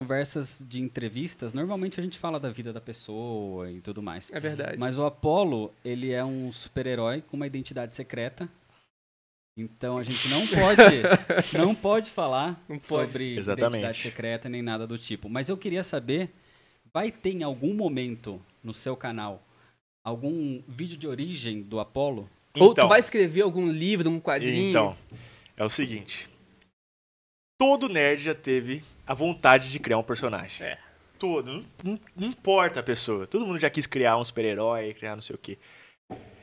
conversas de entrevistas, normalmente a gente fala da vida da pessoa e tudo mais. É verdade. Mas o Apollo ele é um super-herói com uma identidade secreta. Então a gente não pode, não pode falar não pode. sobre Exatamente. identidade secreta nem nada do tipo. Mas eu queria saber, vai ter em algum momento no seu canal algum vídeo de origem do Apollo? Então, Ou tu então. vai escrever algum livro, um quadrinho? Então, é o seguinte. Todo nerd já teve a vontade de criar um personagem. É. Todo. Não, não importa a pessoa. Todo mundo já quis criar um super-herói, criar não sei o quê.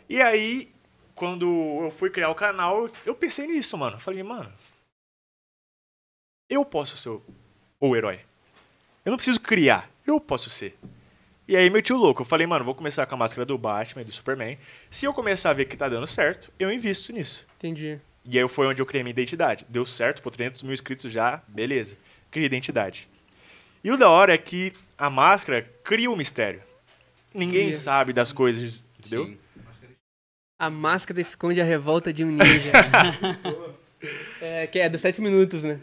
E aí, quando eu fui criar o canal, eu pensei nisso, mano. Falei, mano. Eu posso ser o, o herói. Eu não preciso criar. Eu posso ser. E aí meu tio louco. Eu falei, mano, vou começar com a máscara do Batman e do Superman. Se eu começar a ver que tá dando certo, eu invisto nisso. Entendi. E aí foi onde eu criei minha identidade. Deu certo, pô, 300 mil inscritos já, beleza cria identidade. E o da hora é que a máscara cria o um mistério. Ninguém sabe das coisas, entendeu? Sim. A máscara esconde a revolta de um ninja. é, que é dos sete minutos, né?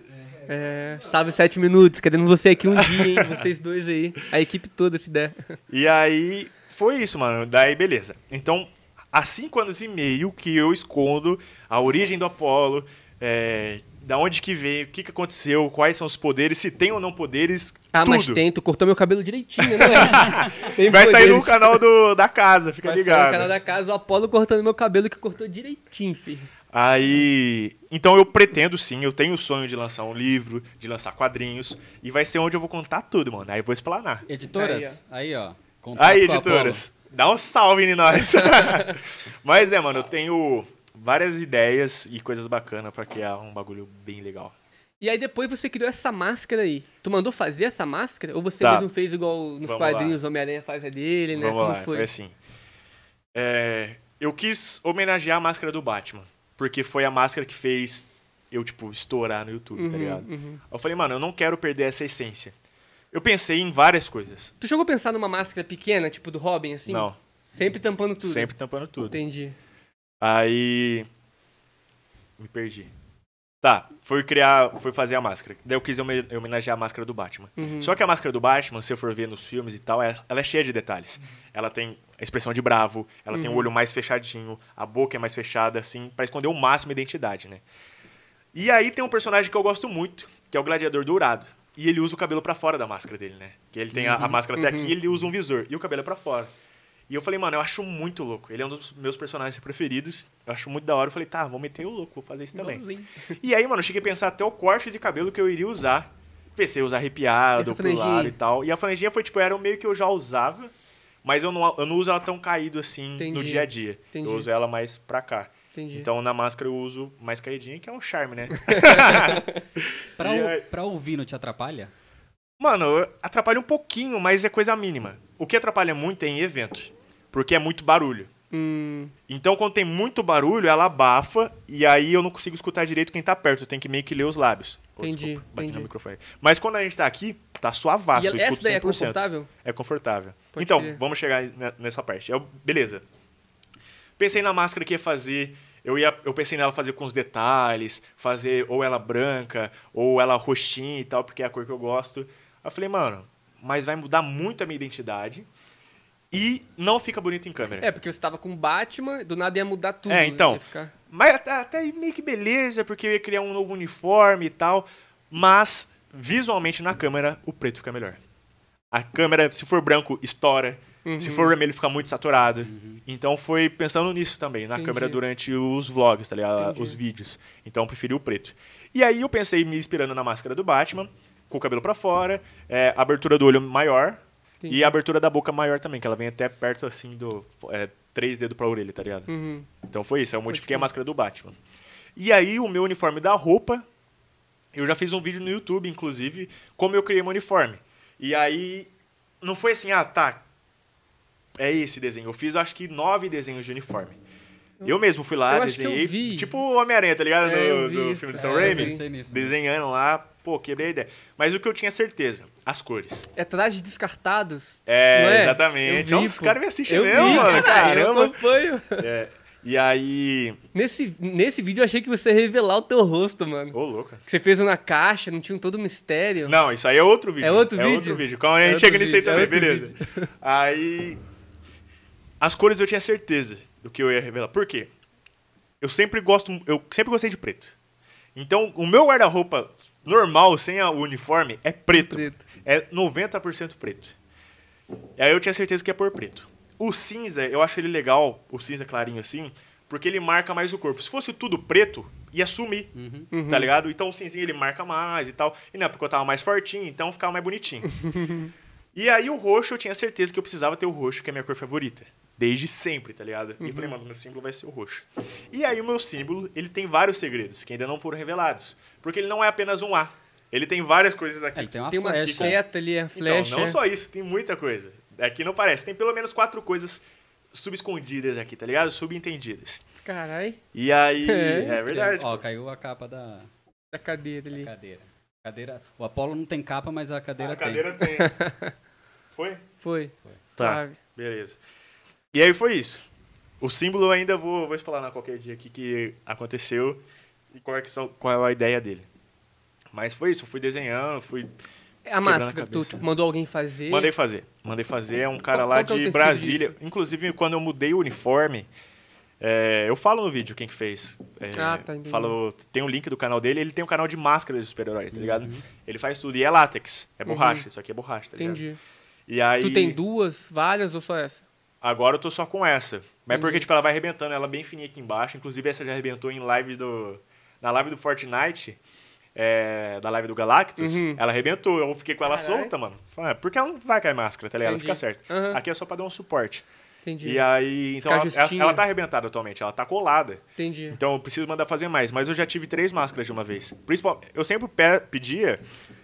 É, salve sete minutos, querendo você aqui um dia, hein? Vocês dois aí. A equipe toda, se der. E aí, foi isso, mano. Daí, beleza. Então, há cinco anos e meio que eu escondo a origem do Apolo, é, da onde que veio, o que, que aconteceu, quais são os poderes, se tem ou não poderes. Ah, tudo. mas tem, tu cortou meu cabelo direitinho, né? Vai poderes. sair no canal do, da casa, fica Vai ligado. Vai sair no canal da casa o Apolo cortando meu cabelo que cortou direitinho, filho. Aí, então eu pretendo sim, eu tenho o sonho de lançar um livro, de lançar quadrinhos, e vai ser onde eu vou contar tudo, mano. Aí eu vou explanar. Editoras, aí ó. Aí, ó aí editoras, dá um salve em nós. mas é, mano, eu tenho várias ideias e coisas bacanas para criar um bagulho bem legal. E aí depois você criou essa máscara aí. Tu mandou fazer essa máscara? Ou você tá. mesmo fez igual nos Vamos quadrinhos Homem-Aranha faz a dele, né? Vamos Como lá, foi? foi assim. É, eu quis homenagear a máscara do Batman. Porque foi a máscara que fez eu, tipo, estourar no YouTube, tá uhum, tá ligado? Uhum. Eu falei, mano, eu não quero perder essa essência. Eu pensei em várias coisas. Tu chegou a pensar numa máscara pequena, tipo do Robin, assim? Não. Sempre tampando tudo? Sempre tampando tudo. Entendi. Aí. Me perdi. Tá, fui criar, fui fazer a máscara. Daí eu quis homenagear a máscara do Batman. Uhum. Só que a máscara do Batman, se eu for ver nos filmes e tal, é, ela é cheia de detalhes. Uhum. Ela tem a expressão de bravo, ela uhum. tem o uhum. olho mais fechadinho, a boca é mais fechada, assim, para esconder o máximo a identidade, né? E aí tem um personagem que eu gosto muito, que é o Gladiador Dourado. E ele usa o cabelo para fora da máscara dele, né? Que ele tem a, a uhum. máscara até aqui, uhum. ele usa um visor e o cabelo é para fora. E eu falei, mano, eu acho muito louco. Ele é um dos meus personagens preferidos. Eu acho muito da hora. Eu falei, tá, vou meter o louco, vou fazer isso também. E aí, mano, eu cheguei a pensar até o corte de cabelo que eu iria usar. Pensei, usar arrepiado, pro e tal. E a franjinha foi, tipo, era meio que eu já usava, mas eu não, eu não uso ela tão caído assim Entendi. no dia a dia. Entendi. Eu uso ela mais pra cá. Entendi. Então na máscara eu uso mais caidinha, que é um charme, né? pra, aí... pra ouvir não te atrapalha? Mano, atrapalha um pouquinho, mas é coisa mínima. O que atrapalha muito é em eventos porque é muito barulho. Hum. Então, quando tem muito barulho, ela abafa e aí eu não consigo escutar direito quem tá perto. Eu tenho que meio que ler os lábios. Oh, entendi, desculpa, bati entendi. no microfone. Mas quando a gente tá aqui, tá suavaço. E eu essa daí 100%. é confortável? É confortável. Pode então, vamos chegar nessa parte. Eu, beleza. Pensei na máscara que ia fazer. Eu, ia, eu pensei nela fazer com os detalhes, fazer ou ela branca, ou ela roxinha e tal, porque é a cor que eu gosto. eu falei, mano, mas vai mudar muito a minha identidade e não fica bonito em câmera. É, porque você tava com Batman, do nada ia mudar tudo. É, né? então. Ficar... Mas até, até meio que beleza, porque eu ia criar um novo uniforme e tal. Mas, visualmente na câmera, o preto fica melhor. A câmera, se for branco, estoura. Uhum. Se for vermelho, fica muito saturado. Uhum. Então foi pensando nisso também, na Entendi. câmera durante os vlogs, tá ligado? Entendi. Os vídeos. Então eu preferi o preto. E aí eu pensei, me inspirando na máscara do Batman, com o cabelo para fora, é, abertura do olho maior, e a abertura da boca maior também, que ela vem até perto assim do. É, três dedos pra orelha, tá ligado? Uhum. Então foi isso, eu modifiquei a máscara do Batman. E aí o meu uniforme da roupa, eu já fiz um vídeo no YouTube, inclusive, como eu criei meu uniforme. E aí não foi assim, ah, tá. É esse desenho. Eu fiz acho que nove desenhos de uniforme. Eu mesmo fui lá, eu desenhei. Tipo o Homem-Aranha, tá ligado? É, do filme do Sam é, Raimi. desenhando lá. Pô, quebrei a ideia. Mas o que eu tinha certeza, as cores. É trajes descartados. É, é? exatamente. Olha, os caras me assistem mesmo, vi, mano. Caramba. Eu acompanho. É. E aí. Nesse, nesse vídeo eu achei que você ia revelar o teu rosto, mano. Ô, louca. Que você fez na caixa, não tinha todo o mistério. Não, isso aí é outro vídeo. É outro é, é vídeo? É outro vídeo. Calma, a gente chega vídeo. nisso aí também, beleza. Vídeo. Aí as cores eu tinha certeza do que eu ia revelar. Por quê? Eu sempre gosto, eu sempre gostei de preto. Então, o meu guarda-roupa normal, sem o uniforme, é preto. preto. É 90% preto. E aí eu tinha certeza que ia pôr preto. O cinza, eu acho ele legal, o cinza clarinho assim, porque ele marca mais o corpo. Se fosse tudo preto, ia sumir, uhum. tá uhum. ligado? Então o cinzinho ele marca mais e tal. E não, porque eu tava mais fortinho, então ficava mais bonitinho. E aí o roxo, eu tinha certeza que eu precisava ter o roxo, que é a minha cor favorita. Desde sempre, tá ligado? Uhum. E eu falei, uhum. mano, meu símbolo vai ser o roxo. E aí o meu símbolo, ele tem vários segredos que ainda não foram revelados. Porque ele não é apenas um A. Ele tem várias coisas aqui. É, ele tem uma, tem uma flecha. seta ali, a flecha. Então, não só isso, tem muita coisa. Aqui é não parece. Tem pelo menos quatro coisas subescondidas aqui, tá ligado? Subentendidas. Carai. E aí... É, é verdade. Ó, caiu a capa da... Da cadeira ali. Da cadeira. Cadeira, o Apollo não tem capa, mas a cadeira tem. A cadeira tem. tem. foi? Foi. foi. Tá, Suave. beleza. E aí foi isso. O símbolo eu ainda vou, vou na qualquer dia aqui que aconteceu e qual é, que são, qual é a ideia dele. Mas foi isso, eu fui desenhando, fui. É a máscara, a tu tipo, mandou alguém fazer? Mandei fazer. Mandei fazer, é um cara qual, lá qual é de é Brasília. Disso? Inclusive, quando eu mudei o uniforme, é, eu falo no vídeo quem que fez. É, ah, tá Falo, tem um link do canal dele, ele tem um canal de máscaras de super-heróis, tá uhum. ligado? Uhum. Ele faz tudo. E é látex, é uhum. borracha, uhum. isso aqui é borracha, tá ligado? Entendi. E aí... Tu tem duas, várias ou só essa? Agora eu tô só com essa. Mas uhum. porque, tipo, ela vai arrebentando, ela é bem fininha aqui embaixo. Inclusive, essa já arrebentou em live do. Na live do Fortnite. É, da live do Galactus, uhum. ela arrebentou. Eu fiquei com ela Carai. solta, mano. Ah, porque ela não vai cair máscara, tá ligado? Entendi. Ela fica certa. Uhum. Aqui é só pra dar um suporte. Entendi. E aí, então ela, ela, ela, tá arrebentada atualmente, ela tá colada. Entendi. Então eu preciso mandar fazer mais, mas eu já tive três máscaras de uma vez. Principalmente, eu sempre pe pedia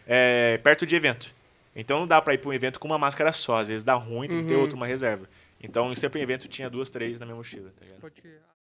é, perto de evento. Então não dá para ir para um evento com uma máscara só, às vezes dá ruim, tem uhum. que ter uhum. outra, uma reserva. Então sempre em evento tinha duas, três na minha mochila, tá ligado? Pode...